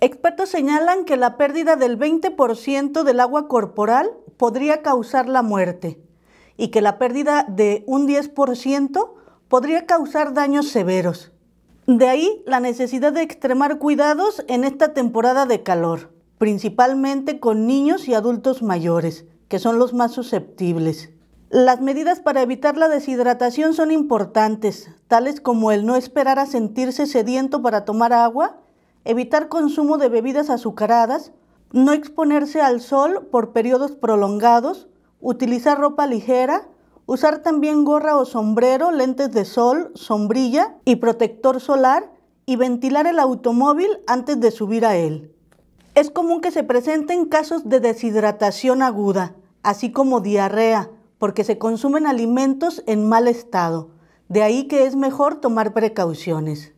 Expertos señalan que la pérdida del 20% del agua corporal podría causar la muerte y que la pérdida de un 10% podría causar daños severos. De ahí la necesidad de extremar cuidados en esta temporada de calor, principalmente con niños y adultos mayores, que son los más susceptibles. Las medidas para evitar la deshidratación son importantes, tales como el no esperar a sentirse sediento para tomar agua evitar consumo de bebidas azucaradas, no exponerse al sol por periodos prolongados, utilizar ropa ligera, usar también gorra o sombrero, lentes de sol, sombrilla y protector solar y ventilar el automóvil antes de subir a él. Es común que se presenten casos de deshidratación aguda, así como diarrea, porque se consumen alimentos en mal estado. De ahí que es mejor tomar precauciones.